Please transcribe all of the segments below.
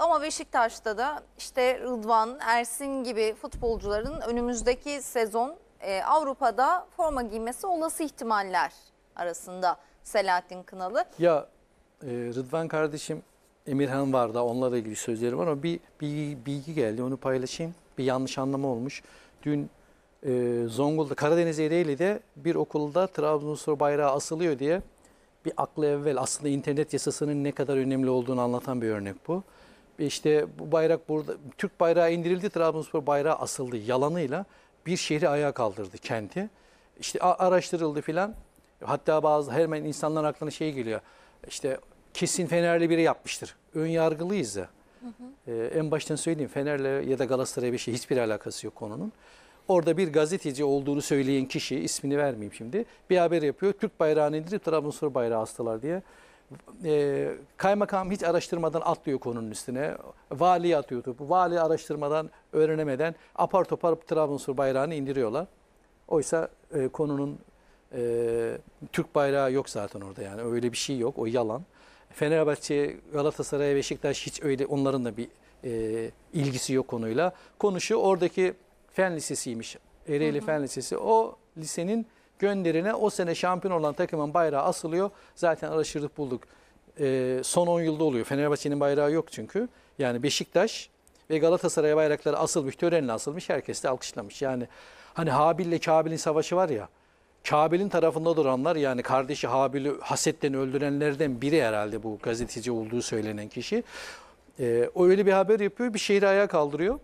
Ama Beşiktaş'ta da işte Rıdvan, Ersin gibi futbolcuların önümüzdeki sezon e, Avrupa'da forma giymesi olası ihtimaller arasında Selahattin Kınalı. Ya e, Rıdvan kardeşim Emirhan var da onlarla ilgili sözlerim var ama bir, bir bilgi geldi onu paylaşayım. Bir yanlış anlama olmuş. Dün e, Zonguldak, Karadeniz Ereğli'de bir okulda Trabzonspor bayrağı asılıyor diye bir aklı evvel aslında internet yasasının ne kadar önemli olduğunu anlatan bir örnek bu işte bu bayrak burada Türk bayrağı indirildi Trabzonspor bayrağı asıldı yalanıyla bir şehri ayağa kaldırdı kenti. İşte araştırıldı filan. Hatta bazı hemen insanların aklına şey geliyor. İşte kesin Fenerli biri yapmıştır. Ön yargılıyız ya. Hı hı. Ee, en baştan söyleyeyim Fener'le ya da Galatasaray'a bir şey hiçbir alakası yok konunun. Orada bir gazeteci olduğunu söyleyen kişi ismini vermeyeyim şimdi bir haber yapıyor. Türk bayrağını indirip Trabzonspor bayrağı astılar diye e, kaymakam hiç araştırmadan atlıyor konunun üstüne. Vali atıyor topu. Vali araştırmadan, öğrenemeden apar topar Trabzonspor bayrağını indiriyorlar. Oysa e, konunun e, Türk bayrağı yok zaten orada yani. Öyle bir şey yok. O yalan. Fenerbahçe, Galatasaray, Beşiktaş hiç öyle onların da bir e, ilgisi yok konuyla. Konuşu oradaki fen lisesiymiş. Ereğli Fen Lisesi. O lisenin gönderine o sene şampiyon olan takımın bayrağı asılıyor. Zaten araştırdık bulduk. Ee, son 10 yılda oluyor. Fenerbahçe'nin bayrağı yok çünkü. Yani Beşiktaş ve Galatasaray bayrakları asılmış, törenle asılmış. Herkes de alkışlamış. Yani hani Habil ile Kabil'in savaşı var ya. Kabil'in tarafında duranlar yani kardeşi Habil'i hasetten öldürenlerden biri herhalde bu gazeteci olduğu söylenen kişi. Ee, o öyle bir haber yapıyor, bir şehri ayağa kaldırıyor.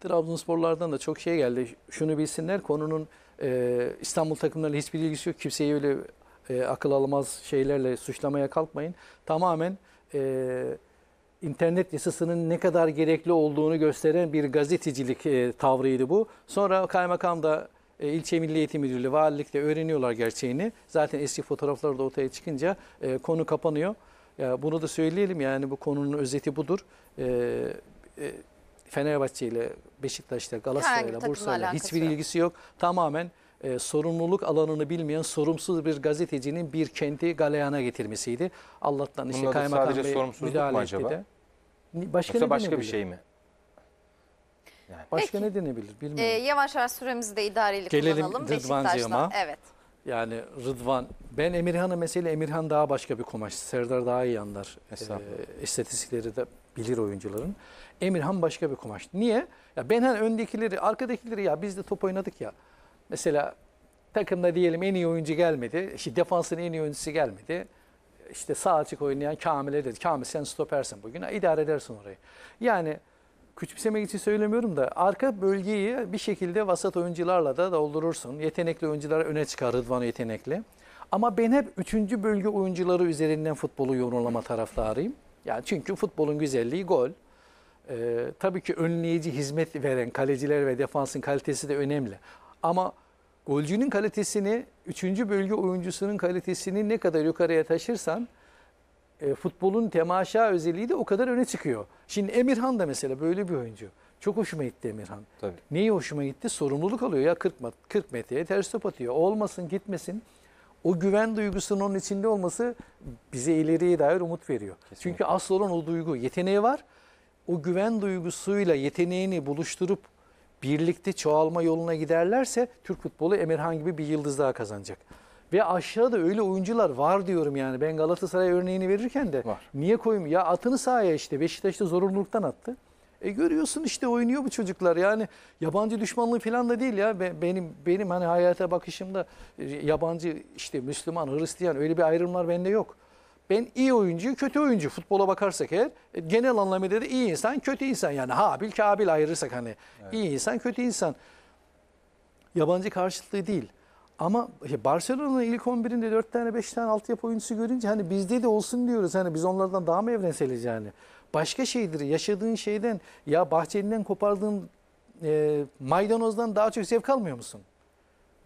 Trabzonsporlardan da çok şey geldi. Şunu bilsinler konunun e, İstanbul takımlarıyla hiçbir ilgisi yok. Kimseyi öyle e, akıl alamaz şeylerle suçlamaya kalkmayın. Tamamen e, internet yasasının ne kadar gerekli olduğunu gösteren bir gazetecilik e, tavrıydı bu. Sonra kaymakam da e, ilçe milli eğitim müdürlüğü, valilikte öğreniyorlar gerçeğini. Zaten eski fotoğraflar da ortaya çıkınca e, konu kapanıyor. Ya bunu da söyleyelim yani bu konunun özeti budur. E, e, Fenerbahçe ile Galatasaray ile Bursa ile hiçbir yok. ilgisi yok. Tamamen e, sorumluluk alanını bilmeyen sorumsuz bir gazetecinin bir kenti galeyana getirmesiydi. Allah'tan işte Bununla Kaymakam Bey müdahale etti de. Başka, Yoksa başka bir şey mi? Yani. Başka Peki. ne denebilir bilmiyorum. E, yavaş yavaş süremizi de idareli Gelelim kullanalım. Gelelim Evet. Yani Rıdvan, ben Emirhan'ı mesela Emirhan daha başka bir kumaş. Serdar daha iyi anlar. Ee, Estetikleri istatistikleri de bilir oyuncuların. Emirhan başka bir kumaş. Niye? Ya ben hani öndekileri, arkadakileri ya biz de top oynadık ya. Mesela takımda diyelim en iyi oyuncu gelmedi. İşte defansın en iyi oyuncusu gelmedi. İşte sağ açık oynayan Kamil'e dedi. Kamil sen stopersin bugün. idare edersin orayı. Yani küçümsemek için söylemiyorum da arka bölgeyi bir şekilde vasat oyuncularla da doldurursun. Yetenekli oyuncular öne çıkar Rıdvan yetenekli. Ama ben hep üçüncü bölge oyuncuları üzerinden futbolu yorumlama taraftarıyım. Yani çünkü futbolun güzelliği gol. Ee, tabii ki önleyici hizmet veren kaleciler ve defansın kalitesi de önemli. Ama golcünün kalitesini, üçüncü bölge oyuncusunun kalitesini ne kadar yukarıya taşırsan e, futbolun temaşa özelliği de o kadar öne çıkıyor. Şimdi Emirhan da mesela böyle bir oyuncu. Çok hoşuma gitti Emirhan. Tabii. Neyi hoşuma gitti? Sorumluluk alıyor ya 40, 40 metreye ters top atıyor. olmasın gitmesin. O güven duygusunun onun içinde olması bize ileriye dair umut veriyor. Kesinlikle. Çünkü asıl olan o duygu. Yeteneği var. O güven duygusuyla yeteneğini buluşturup birlikte çoğalma yoluna giderlerse Türk futbolu Emirhan gibi bir yıldız daha kazanacak. Ve aşağıda öyle oyuncular var diyorum yani. Ben Galatasaray örneğini verirken de var. niye koyayım? Ya atını sahaya işte Beşiktaş'ta zorunluluktan attı. E görüyorsun işte oynuyor bu çocuklar. Yani yabancı düşmanlığı falan da değil ya. Benim benim hani hayata bakışımda e, yabancı işte Müslüman, Hristiyan öyle bir ayrımlar bende yok. Ben iyi oyuncu, kötü oyuncu futbola bakarsak eğer e, genel anlamıyla da iyi insan kötü insan yani Habil Kabil ayırırsak hani iyi insan kötü insan yabancı karşılığı değil. Ama ya Barcelona'nın ilk 11'inde 4 tane 5 tane altyapı oyuncusu görünce hani bizde de olsun diyoruz. Hani biz onlardan daha mı evrenseliz yani? başka şeydir. Yaşadığın şeyden ya bahçelinden kopardığın e, maydanozdan daha çok zevk almıyor musun?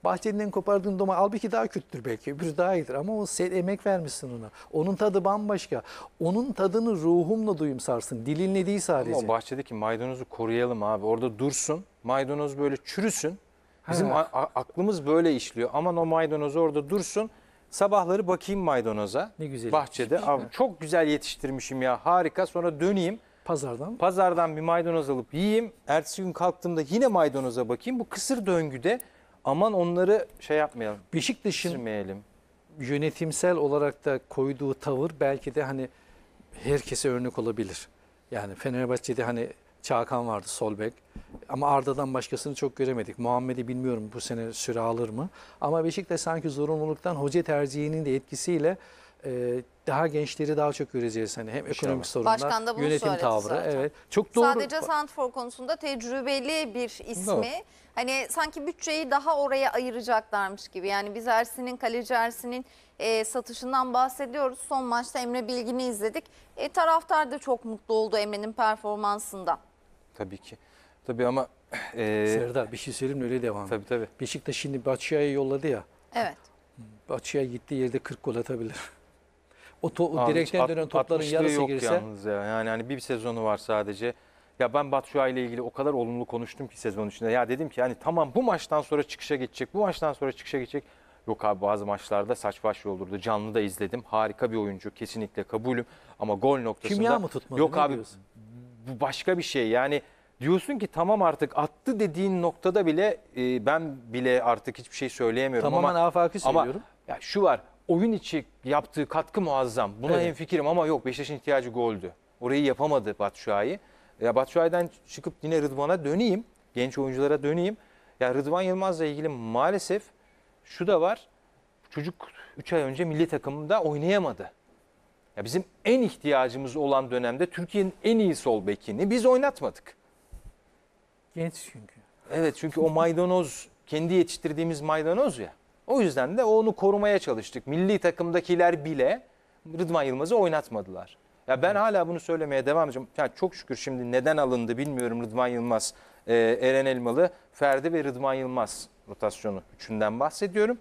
Bahçelinden kopardığın domates albiki daha kötüdür belki öbürü daha iyidir ama o sen emek vermişsin ona. Onun tadı bambaşka. Onun tadını ruhumla duyum sarsın. Dilinle değil sadece. Ama bahçedeki maydanozu koruyalım abi. Orada dursun. Maydanoz böyle çürüsün. Bizim aklımız böyle işliyor. Aman o maydanoz orada dursun. Sabahları bakayım maydanoza. Ne güzel. Bahçede. Av, çok güzel yetiştirmişim ya harika. Sonra döneyim. Pazardan. Pazardan bir maydanoz alıp yiyeyim. Ertesi gün kalktığımda yine maydanoza bakayım. Bu kısır döngüde aman onları şey yapmayalım. Beşiktaş'ın sürmeyelim. yönetimsel olarak da koyduğu tavır belki de hani herkese örnek olabilir. Yani Fenerbahçe'de hani Çağkan vardı solbek Ama Arda'dan başkasını çok göremedik. Muhammed'i bilmiyorum bu sene süre alır mı. Ama Beşiktaş sanki zorunluluktan hoca tercihinin de etkisiyle e, daha gençleri daha çok göreceğiz. Hani hem ekonomik sorunlar, Başkan da bunu yönetim söyledi tavrı. zaten. Evet. Çok doğru. Sadece Santfor konusunda tecrübeli bir ismi. Doğru. Hani sanki bütçeyi daha oraya ayıracaklarmış gibi. Yani biz Ersin'in, kaleci Ersin'in e, satışından bahsediyoruz. Son maçta Emre Bilgin'i izledik. E, taraftar da çok mutlu oldu Emre'nin performansından tabii ki. Tabii ama... E, Serdar bir şey söyleyeyim öyle devam Tabii tabii. Beşiktaş şimdi Batshuayi'yi yolladı ya. Evet. Batshuayi gittiği yerde 40 gol atabilir. O, to, o Abi, direkten at- dönen topların yarısı yok girse. yalnız ya. Yani hani bir sezonu var sadece. Ya ben Batshuayi ile ilgili o kadar olumlu konuştum ki sezon içinde. Ya dedim ki yani tamam bu maçtan sonra çıkışa geçecek, bu maçtan sonra çıkışa geçecek. Yok abi bazı maçlarda saç baş yoldurdu. Canlı da izledim. Harika bir oyuncu. Kesinlikle kabulüm. Ama gol noktasında... Kimya mı tutmadı, Yok abi diyorsun? bu başka bir şey. Yani diyorsun ki tamam artık attı dediğin noktada bile e, ben bile artık hiçbir şey söyleyemiyorum. Tamamen ama, söylüyorum. Ama ya şu var oyun içi yaptığı katkı muazzam. Buna evet. hemfikirim ama yok Beşiktaş'ın ihtiyacı goldü. Orayı yapamadı Batshuayi. Ya Batshuayi'den çıkıp yine Rıdvan'a döneyim. Genç oyunculara döneyim. Ya Rıdvan Yılmaz'la ilgili maalesef şu da var. Çocuk 3 ay önce milli takımda oynayamadı. Ya bizim en ihtiyacımız olan dönemde Türkiye'nin en iyi sol bekini biz oynatmadık. Genç çünkü. Evet çünkü o maydanoz kendi yetiştirdiğimiz maydanoz ya. O yüzden de onu korumaya çalıştık. Milli takımdakiler bile Rıdvan Yılmaz'ı oynatmadılar. Ya ben evet. hala bunu söylemeye devam edeceğim. Yani çok şükür şimdi neden alındı bilmiyorum Rıdvan Yılmaz, e, Eren Elmalı, Ferdi ve Rıdvan Yılmaz rotasyonu üçünden bahsediyorum.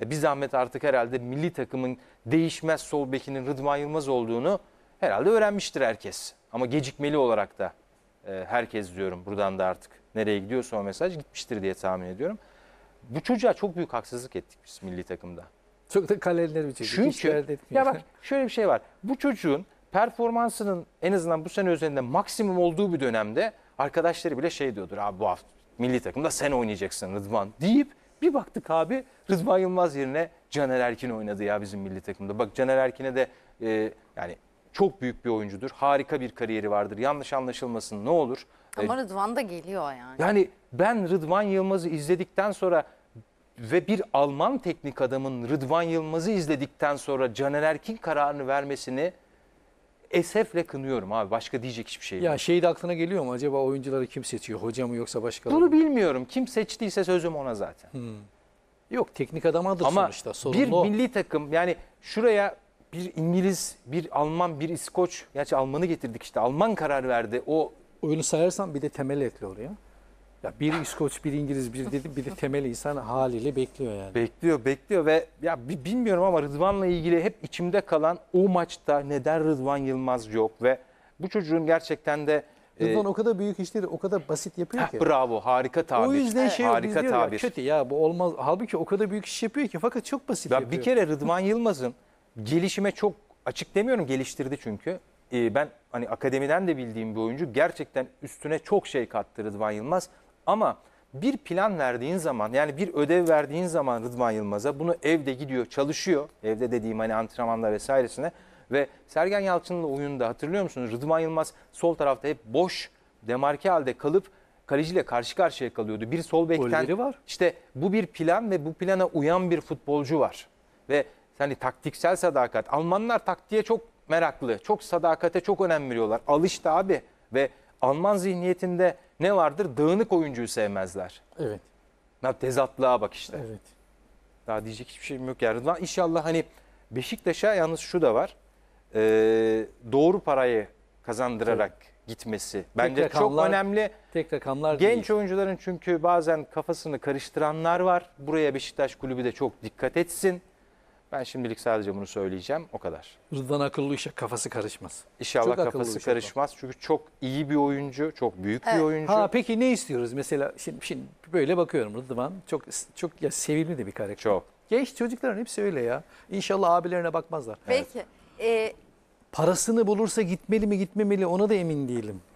E, bir zahmet artık herhalde milli takımın değişmez sol bekinin Rıdvan Yılmaz olduğunu herhalde öğrenmiştir herkes. Ama gecikmeli olarak da e, herkes diyorum buradan da artık nereye gidiyorsa o mesaj gitmiştir diye tahmin ediyorum. Bu çocuğa çok büyük haksızlık ettik biz milli takımda. Çok da kaleleri bitirdik. Çünkü ya bak şöyle bir şey var. Bu çocuğun performansının en azından bu sene üzerinde maksimum olduğu bir dönemde arkadaşları bile şey diyordur. Abi bu hafta milli takımda sen oynayacaksın Rıdvan deyip bir baktık abi Rıdvan Yılmaz yerine Caner Erkin oynadı ya bizim milli takımda. Bak Caner Erkin'e de e, yani çok büyük bir oyuncudur. Harika bir kariyeri vardır. Yanlış anlaşılmasın ne olur. E, Ama Rıdvan da geliyor yani. Yani ben Rıdvan Yılmaz'ı izledikten sonra ve bir Alman teknik adamın Rıdvan Yılmaz'ı izledikten sonra Caner Erkin kararını vermesini esefle kınıyorum abi. Başka diyecek hiçbir şey yok. Ya şey de aklına geliyor mu? Acaba oyuncuları kim seçiyor? Hoca mı yoksa başka? Bunu mı? bilmiyorum. Kim seçtiyse sözüm ona zaten. Hmm. Yok teknik adam Ama sonuçta. Sorun bir o. milli takım yani şuraya bir İngiliz, bir Alman, bir İskoç. Gerçi Alman'ı getirdik işte. Alman karar verdi. O oyunu sayarsan bir de temel etli oraya. Ya bir İskoç, bir İngiliz, bir dedi, bir de temel insan haliyle bekliyor yani. Bekliyor, bekliyor ve ya bilmiyorum ama Rıdvan'la ilgili hep içimde kalan o maçta neden Rıdvan Yılmaz yok ve bu çocuğun gerçekten de e, Rıdvan e, o kadar büyük işleri o kadar basit yapıyor heh, ki. Bravo, harika tabir. O yüzden şey harika biz tabir. Ya, kötü ya bu olmaz. Halbuki o kadar büyük iş yapıyor ki fakat çok basit ya yapıyor. Bir kere Rıdvan Yılmaz'ın gelişime çok açık demiyorum geliştirdi çünkü. Ee, ben hani akademiden de bildiğim bir oyuncu gerçekten üstüne çok şey kattı Rıdvan Yılmaz. Ama bir plan verdiğin zaman yani bir ödev verdiğin zaman Rıdvan Yılmaz'a bunu evde gidiyor çalışıyor. Evde dediğim hani antrenmanlar vesairesine. Ve Sergen Yalçın'la oyunda hatırlıyor musunuz? Rıdvan Yılmaz sol tarafta hep boş demarke halde kalıp kaleciyle karşı karşıya kalıyordu. Bir sol bekten var. işte bu bir plan ve bu plana uyan bir futbolcu var. Ve hani taktiksel sadakat. Almanlar taktiğe çok meraklı. Çok sadakate çok önem veriyorlar. Alıştı abi ve Alman zihniyetinde ne vardır? Dağınık oyuncuyu sevmezler. Evet. Ya tezatlığa bak işte. Evet. Daha diyecek hiçbir şeyim yok yani. İnşallah hani Beşiktaş'a yalnız şu da var. E, doğru parayı kazandırarak evet. gitmesi. Bence tek rakamlar, çok önemli. Tek rakamlar Genç değil. oyuncuların çünkü bazen kafasını karıştıranlar var. Buraya Beşiktaş kulübü de çok dikkat etsin. Ben şimdilik sadece bunu söyleyeceğim. O kadar. Rıdvan akıllı işe kafası karışmaz. İnşallah Çok kafası uçak karışmaz. Çünkü çok iyi bir oyuncu, çok büyük bir oyuncu. Ha peki ne istiyoruz mesela şimdi, şimdi böyle bakıyorum Rıdvan çok çok ya sevimli de bir karakter. Çok. Genç çocukların hepsi öyle ya. İnşallah abilerine bakmazlar. Peki. e, Parasını bulursa gitmeli mi gitmemeli ona da emin değilim.